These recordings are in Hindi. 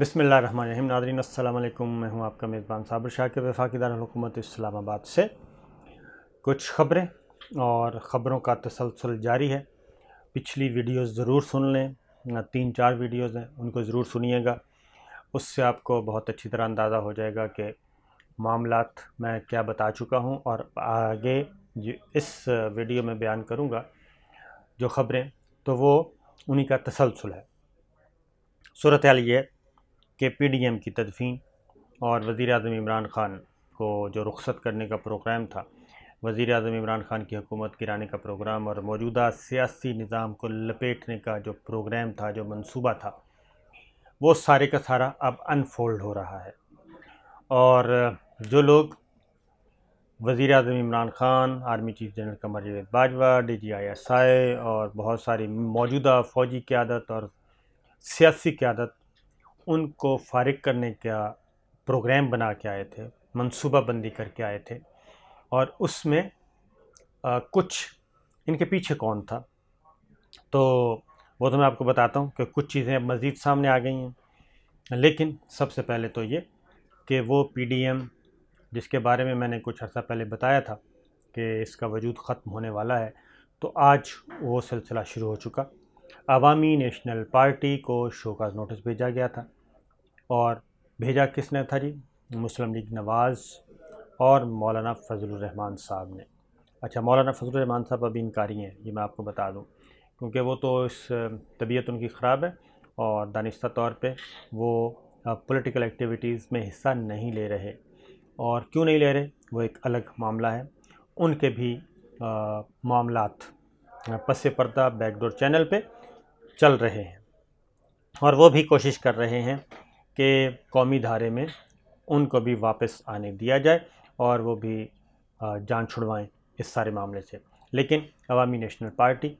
बसमिल रहीम नादरीन अल्लाम मैं हूँ आपका मेज़बान साबर शाकिर वफाकदारकूमत इस्लामाबाद से कुछ ख़बरें और ख़बरों का तसलसल जारी है पिछली वीडियो ज़रूर सुन लें तीन चार वीडियोज़ हैं उनको ज़रूर सुनिएगा उससे आपको बहुत अच्छी तरह अंदाज़ा हो जाएगा कि मामला मैं क्या बता चुका हूँ और आगे इस वीडियो में बयान करूँगा जो ख़बरें तो वो उन्हीं का तसलसल है सूरत ये के पी डी एम की तदफी और वज़ी अजम इमरान ख़ान को जो रुख्सत करने का प्रोग्राम था वज़ी अजम इमरान ख़ान की हुकूमत गिराने का प्रोग्राम और मौजूदा सियासी निज़ाम को लपेटने का जो प्रोग्राम था जो मनसूबा था वो सारे का सारा अब अनफोल्ड हो रहा है और जो लोग वज़ी अजम Imran Khan army chief general Qamar Javed Bajwa D G I S I और बहुत सारी मौजूदा फ़ौजी क्यादत और सियासी क्यादत उनको फारग करने का प्रोग्राम बना के आए थे मनसूबा बंदी करके आए थे और उसमें आ, कुछ इनके पीछे कौन था तो वो तो मैं आपको बताता हूँ कि कुछ चीज़ें अब मज़ीद सामने आ गई हैं लेकिन सबसे पहले तो ये कि वो पीडीएम जिसके बारे में मैंने कुछ अर्सा पहले बताया था कि इसका वजूद ख़त्म होने वाला है तो आज वो सिलसिला शुरू हो चुका अवामी नेशनल पार्टी को शो का नोटिस भेजा गया था और भेजा किसने था जी मुस्लिम लीग नवाज़ और मौलाना फजलरहमान साहब ने अच्छा मौलाना फजल रहमान साहब अभी इनकारी हैं ये मैं आपको बता दूं क्योंकि वो तो इस तबीयत उनकी ख़राब है और दानिशा तौर पे वो पॉलिटिकल एक्टिविटीज़ में हिस्सा नहीं ले रहे और क्यों नहीं ले रहे वो एक अलग मामला है उनके भी मामला पस पर्दा बैकडोर चैनल पर चल रहे हैं और वो भी कोशिश कर रहे हैं कि कौमी धारे में उनको भी वापस आने दिया जाए और वो भी जान छुड़वाएं इस सारे मामले से लेकिन अवामी नेशनल पार्टी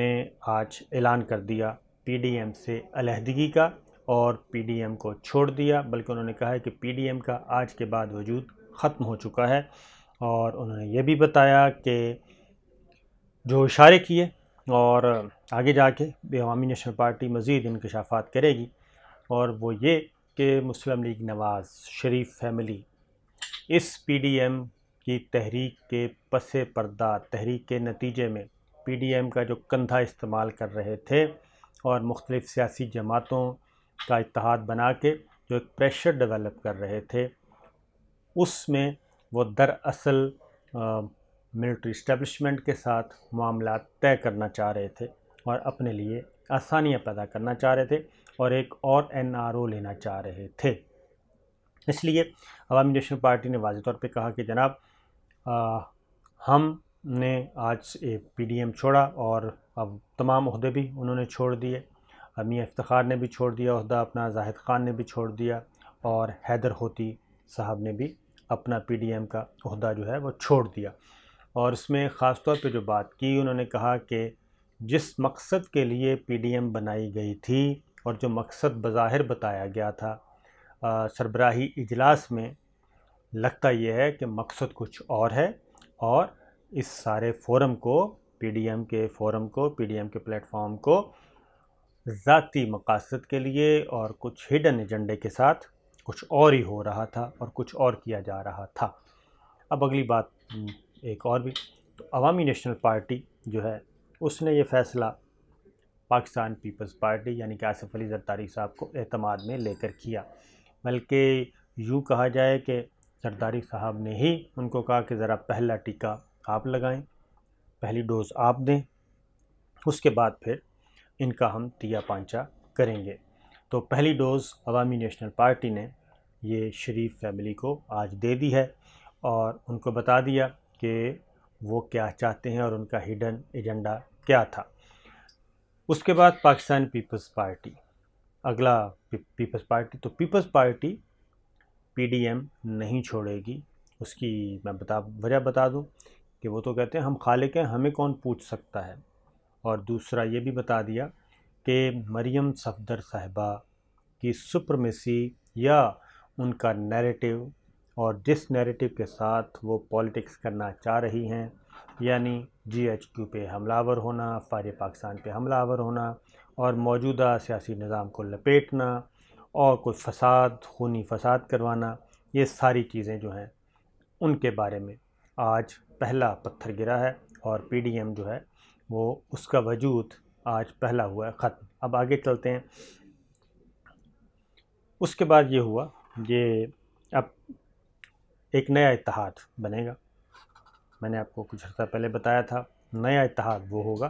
ने आज ऐलान कर दिया पीडीएम से अलहदगी का और पीडीएम को छोड़ दिया बल्कि उन्होंने कहा है कि पीडीएम का आज के बाद वजूद ख़त्म हो चुका है और उन्होंने ये भी बताया कि जो इशारे किए और आगे जाके बेवामी नेशनल पार्टी मज़ीद इनकशाफात करेगी और वो ये कि मुस्लिम लीग नवाज़ शरीफ फैमिली इस पी डी एम की तहरीक के पस पर्दा तहरीक के नतीजे में पी डी एम का जो कंधा इस्तेमाल कर रहे थे और मुख्तलिफ़ सियासी जमातों का इतिहाद बना के जो एक प्रेशर डेवलप कर रहे थे उसमें वो दरअसल मिलिट्री इस्टेबलिशमेंट के साथ मामला तय करना चाह रहे थे और अपने लिए आसानियाँ पैदा करना चाह रहे थे और एक और एन लेना चाह रहे थे इसलिए अवामी नेशनल पार्टी ने वाज तौर पर कहा कि जनाब हम ने आज पीडीएम छोड़ा और अब तमाम अहदे भी उन्होंने छोड़ दिए अमी इफ्तार ने भी छोड़ दिया अहदा अपना जाहिद ख़ान ने भी छोड़ दिया और हैदर होती साहब ने भी अपना पीडीएम का अहदा जो है वो छोड़ दिया और इसमें ख़ास तौर पे जो बात की उन्होंने कहा कि जिस मकसद के लिए पीडीएम बनाई गई थी और जो मकसद बज़ाहिर बताया गया था सरबराही इजलास में लगता यह है कि मकसद कुछ और है और इस सारे फोरम को पीडीएम के फोरम को पीडीएम के प्लेटफॉर्म को ज़ाती मकासद के लिए और कुछ हिडन एजेंडे के साथ कुछ और ही हो रहा था और कुछ और किया जा रहा था अब अगली बात एक और भी तो अवामी नेशनल पार्टी जो है उसने ये फैसला पाकिस्तान पीपल्स पार्टी यानी कि आसिफ अली जरदारी साहब को अहतमाद में लेकर किया बल्कि यूँ कहा जाए कि जरदारी साहब ने ही उनको कहा कि ज़रा पहला टीका आप लगाएं पहली डोज़ आप दें उसके बाद फिर इनका हम तिया पांचा करेंगे तो पहली डोज़ अवामी नेशनल पार्टी ने ये शरीफ फैमिली को आज दे दी है और उनको बता दिया कि वो क्या चाहते हैं और उनका हिडन एजेंडा क्या था उसके बाद पाकिस्तान पीपल्स पार्टी अगला पीपल्स पार्टी तो पीपल्स पार्टी पीडीएम नहीं छोड़ेगी उसकी मैं बता वजह बता दूं कि वो तो कहते हैं हम खालिक हैं हमें कौन पूछ सकता है और दूसरा ये भी बता दिया कि मरियम सफदर साहबा की सुप्रमेसी या उनका नैरेटिव और जिस नैरेटिव के साथ वो पॉलिटिक्स करना चाह रही हैं यानी जी एच क्यू पे हमलावर होना फ़ार पाकिस्तान पे हमलावर होना और मौजूदा सियासी निज़ाम को लपेटना और कोई फसाद खूनी फसाद करवाना ये सारी चीज़ें जो हैं उनके बारे में आज पहला पत्थर गिरा है और पी डी एम जो है वो उसका वजूद आज पहला हुआ है ख़त्म अब आगे चलते हैं उसके बाद ये हुआ ये अब एक नया इतिहाद बनेगा मैंने आपको कुछ हफ्ता पहले बताया था नया इतिहाद वो होगा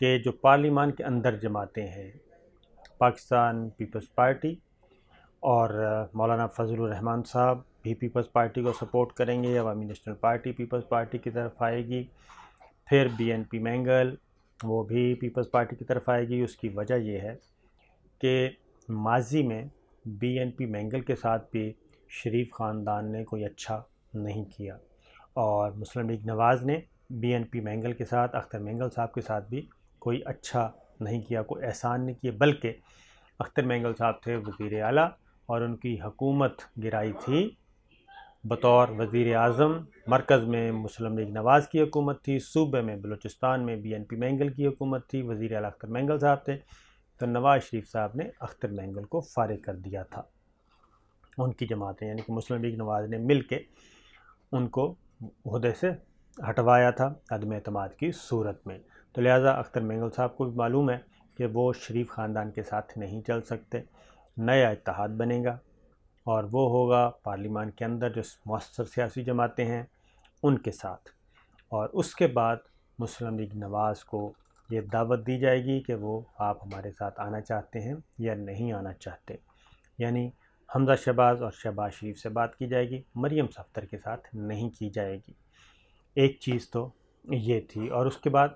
कि जो पार्लीमान के अंदर जमाते हैं पाकिस्तान पीपल्स पार्टी और मौलाना फजल रहमान साहब भी पीपल्स पार्टी को सपोर्ट करेंगे Awami national party peoples party की तरफ आएगी फिर बीएनपी मैंगल वो भी पीपल्स पार्टी की तरफ आएगी उसकी वजह यह है कि माजी में बीएनपी मैंगल के साथ भी शरीफ ख़ानदान ने कोई अच्छा नहीं किया और मुस्लिम लीग नवाज़ ने बीएनपी मैंगल के साथ अख्तर मैंगल साहब के साथ भी कोई अच्छा नहीं किया कोई एहसान नहीं किया बल्कि अख्तर मैंगल साहब थे वज़ी अली और उनकी हकूमत गिराई थी बतौर वज़ी अजम मरकज़ में मुस्लिम लीग नवाज़ की हकूमत थी सूबे में बलूचिस्तान में बी एन पी मैंगल की हुकूमत थी वज़ी अला अख्तर मैंगल साहब थे तो नवाज़ शरीफ साहब ने अख्तर मैंगल को फारिग कर दिया था उनकी जमातें यानी कि मुस्लिम लीग नवाज ने मिल के उनको उहदे से हटवाया था अदम अतमाद की सूरत में तो लिहाजा अख्तर मेंगल साहब को भी मालूम है कि वो शरीफ ख़ानदान के साथ नहीं चल सकते नया इतिहाद बनेगा और वो होगा पार्लिमान के अंदर जो मौसर सियासी जमातें हैं उनके साथ और उसके बाद मुस्लिम लीग नवाज़ को ये दावत दी जाएगी कि वो आप हमारे साथ आना चाहते हैं या नहीं आना चाहते यानी हमजा शहबाज और शहबाज शरीफ से बात की जाएगी मरीम सफ्तर के साथ नहीं की जाएगी एक चीज़ तो ये थी और उसके बाद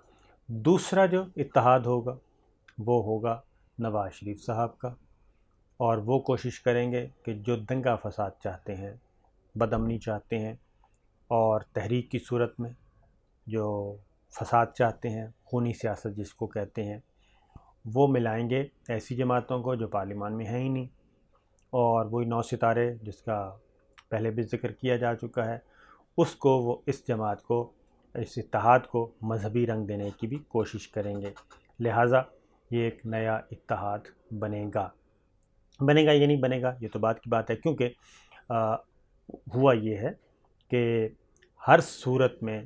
दूसरा जो इतिहाद होगा वो होगा नवाज़ शरीफ साहब का और वो कोशिश करेंगे कि जो दंगा फसाद चाहते हैं बदमनी चाहते हैं और तहरीक की सूरत में जो फसाद चाहते हैं खूनी सियासत जिसको कहते हैं वो मिलाएंगे ऐसी जमातों को जो पार्लिमान में हैं ही नहीं और वही नौ सितारे जिसका पहले भी जिक्र किया जा चुका है उसको वो इस जमात को इस इतिहाद को मजहबी रंग देने की भी कोशिश करेंगे लिहाजा ये एक नया इतिहाद बनेगा बनेगा या नहीं बनेगा ये तो बात की बात है क्योंकि हुआ ये है कि हर सूरत में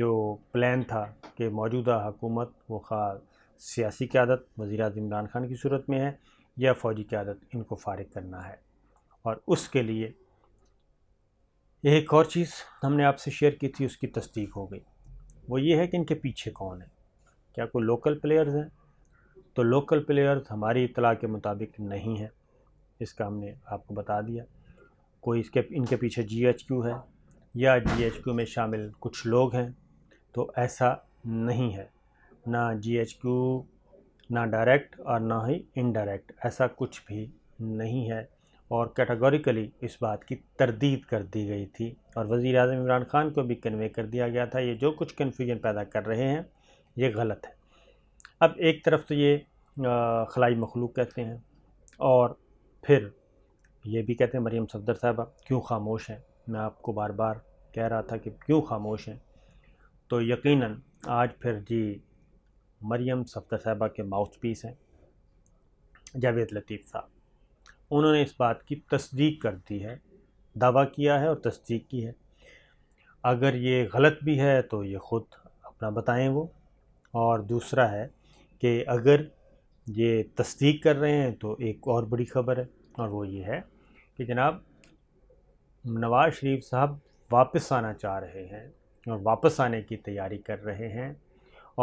जो प्लान था कि मौजूदा हुकूमत वो खास सियासी क्यादत वज़ी अजम इमरान खान की सूरत में है या फ़ौजी क्यादत इनको फारिग करना है और उसके लिए एक और चीज़ हमने आपसे शेयर की थी उसकी तस्दीक हो गई वो ये है कि इनके पीछे कौन है क्या कोई लोकल प्लेयर्स हैं तो लोकल प्लेयर्स हमारी इतला के मुताबिक नहीं हैं इसका हमने आपको बता दिया कोई इसके इनके पीछे जीएचक्यू है या जीएचक्यू में शामिल कुछ लोग हैं तो ऐसा नहीं है ना जीएचक्यू ना डायरेक्ट और ना ही इनडायरेक्ट ऐसा कुछ भी नहीं है और कैटेगोरिकली इस बात की तरदीद कर दी गई थी और वज़ी अजम इमरान खान को भी कन्वे कर दिया गया था ये जो कुछ कन्फ्यूजन पैदा कर रहे हैं ये गलत है अब एक तरफ तो ये खलाई मखलूक कहते हैं और फिर ये भी कहते हैं मरीम सफदर साहबा क्यों खामोश हैं मैं आपको बार बार कह रहा था कि क्यों खामोश हैं तो यकीनन आज फिर जी मरियम सफ्तर साहबा के माउथ पीस हैं जावेद लतीफ़ साहब उन्होंने इस बात की तस्दीक कर दी है दावा किया है और तस्दीक की है अगर ये गलत भी है तो ये ख़ुद अपना बताएं वो और दूसरा है कि अगर ये तस्दीक कर रहे हैं तो एक और बड़ी ख़बर है और वो ये है कि जनाब नवाज़ शरीफ साहब वापस आना चाह रहे हैं और वापस आने की तैयारी कर रहे हैं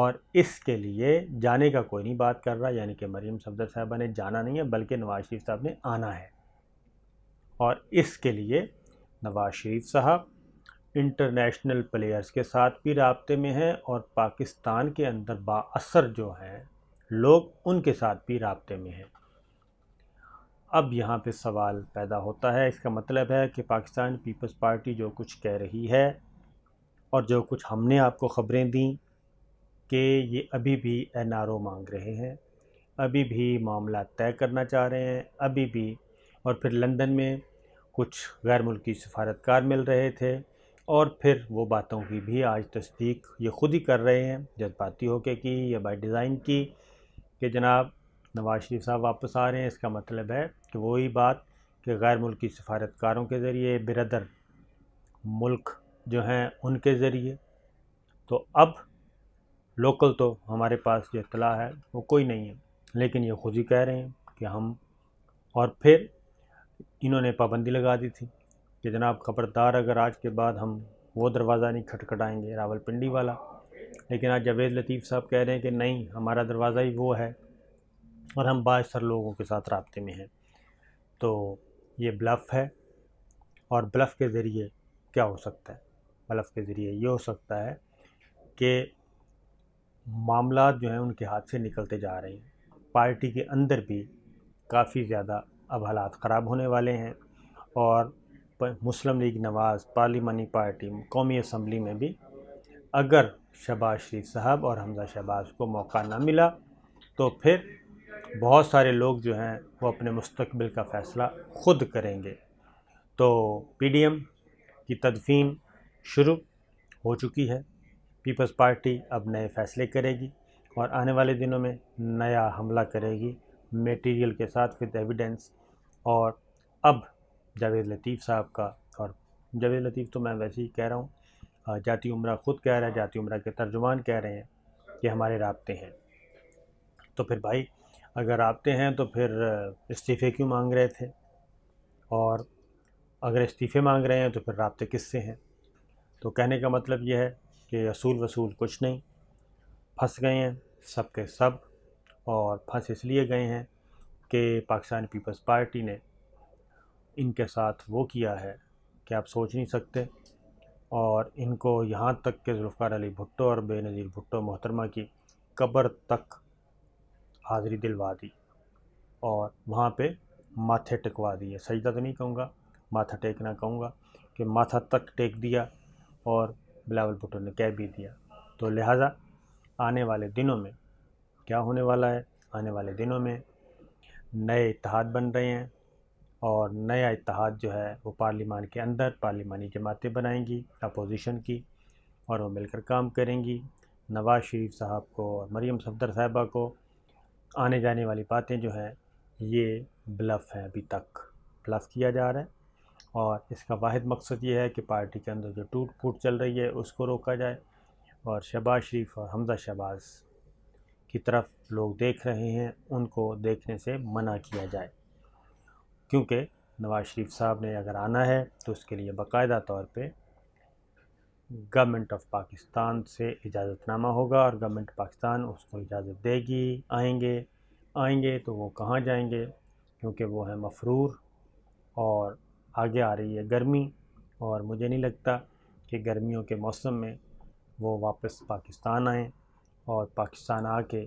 और इसके लिए जाने का कोई नहीं बात कर रहा यानी कि मरीम सफदर साहबा ने जाना नहीं है बल्कि नवाज़ शरीफ साहब ने आना है और इसके लिए नवाज़ शरीफ साहब इंटरनेशनल प्लेयर्स के साथ भी रबते में हैं और पाकिस्तान के अंदर बासर जो हैं लोग उनके साथ भी रबते में हैं अब यहाँ पे सवाल पैदा होता है इसका मतलब है कि पाकिस्तान पीपल्स पार्टी जो कुछ कह रही है और जो कुछ हमने आपको ख़बरें दी कि ये अभी भी एन मांग रहे हैं अभी भी मामला तय करना चाह रहे हैं अभी भी और फिर लंदन में कुछ गैर मुल्की सफारतकार मिल रहे थे और फिर वो बातों की भी आज तस्दीक ये ख़ुद ही कर रहे हैं जज्बाती होके की या बाई डिज़ाइन की कि जनाब नवाज शरीफ साहब वापस आ रहे हैं इसका मतलब है कि वही बात कि गैर मुल्की सफारतकारों के ज़रिए बिरदर मुल्क जो हैं उनके ज़रिए तो अब लोकल तो हमारे पास जो इतला है वो कोई नहीं है लेकिन ये खुद ही कह रहे हैं कि हम और फिर इन्होंने पाबंदी लगा दी थी कि जनाब खबरदार अगर आज के बाद हम वो दरवाज़ा नहीं खटखटाएंगे रावलपिंडी वाला लेकिन आज जावेद लतीफ़ साहब कह रहे हैं कि नहीं हमारा दरवाज़ा ही वो है और हम बासर लोगों के साथ रबते में हैं तो ये ब्लफ़ है और ब्लफ़ के ज़रिए क्या हो सकता है ब्लफ़ के ज़रिए ये हो सकता है कि मामला जो हैं उनके हाथ से निकलते जा रहे हैं पार्टी के अंदर भी काफ़ी ज़्यादा अब हालात ख़राब होने वाले हैं और मुस्लिम लीग नवाज़ पार्लिमानी पार्टी कौमी असम्बली में भी अगर शहबाज शरीफ साहब और हमजा शहबाज को मौका ना मिला तो फिर बहुत सारे लोग जो हैं वो अपने मुस्तबिल का फ़ैसला ख़ुद करेंगे तो पी डी एम की तदफीन शुरू हो चुकी है पीपल्स पार्टी अब नए फैसले करेगी और आने वाले दिनों में नया हमला करेगी मटेरियल के साथ विद एविडेंस और अब जावेद लतीफ़ साहब का और जावेद लतीफ़ तो मैं वैसे ही कह रहा हूँ जाती उम्र ख़ुद कह रहा है जाती उम्र के तर्जुमान कह रहे हैं कि हमारे रबते हैं तो फिर भाई अगर रबते हैं तो फिर इस्तीफ़े क्यों मांग रहे थे और अगर इस्तीफ़े मांग रहे हैं तो फिर रबते किससे हैं तो कहने का मतलब यह है कि असूल वसूल कुछ नहीं फंस गए हैं सब के सब और फंस इसलिए गए हैं कि पाकिस्तान पीपल्स पार्टी ने इनके साथ वो किया है कि आप सोच नहीं सकते और इनको यहाँ तक के जुल्फ़ार अली भुट्टो और बेनज़ीर भुट्टो मोहतरमा की कब्र तक हाज़री दिलवा दी और वहाँ पे माथे टिकवा दिए सजदा तो नहीं कहूँगा माथा टेकना कहूँगा कि माथा तक टेक दिया और बिलावल भुट्टो ने कह भी दिया तो लिहाजा आने वाले दिनों में क्या होने वाला है आने वाले दिनों में नए इतिहाद बन रहे हैं और नया इतिहाद जो है वो पार्लिमान के अंदर पार्लिमानी जमातें बनाएंगी अपोजिशन की और वो मिलकर काम करेंगी नवाज़ शरीफ साहब को और मरीम सफदर साहबा को आने जाने वाली बातें जो हैं ये ब्लफ़ हैं अभी तक ब्लफ़ किया जा रहा है और इसका वाद मकसद ये है कि पार्टी के अंदर जो टूट फूट चल रही है उसको रोका जाए और शहबाज शरीफ और हमजा शहबाज की तरफ लोग देख रहे हैं उनको देखने से मना किया जाए क्योंकि नवाज़ शरीफ साहब ने अगर आना है तो उसके लिए बाकायदा तौर पे गवर्नमेंट ऑफ पाकिस्तान से इजाज़तनामा होगा और गवर्नमेंट पाकिस्तान उसको इजाज़त देगी आएंगे आएंगे तो वो कहाँ जाएंगे क्योंकि वो हैं मफरूर और आगे आ रही है गर्मी और मुझे नहीं लगता कि गर्मियों के मौसम में वो वापस पाकिस्तान आएँ और पाकिस्तान आके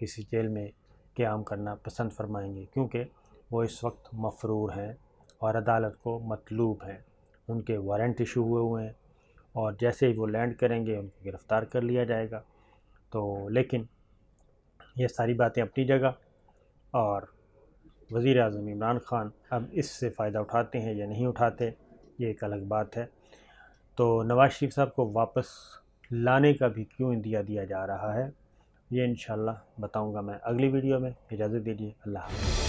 किसी जेल में क्याम करना पसंद फरमाएंगे क्योंकि वो इस वक्त मफरूर हैं और अदालत को मतलूब हैं उनके वारंट इशू हुए हुए हैं और जैसे ही वो लैंड करेंगे उनको गिरफ़्तार कर लिया जाएगा तो लेकिन ये सारी बातें अपनी जगह और वज़ी अजम इमरान ख़ान अब इससे फ़ायदा उठाते हैं या नहीं उठाते ये एक अलग बात है तो नवाज़ शरीफ साहब को वापस लाने का भी क्यों इंदिया दिया जा रहा है ये इन बताऊँगा मैं अगली वीडियो में इजाज़त दीजिए अल्लाह हाफ़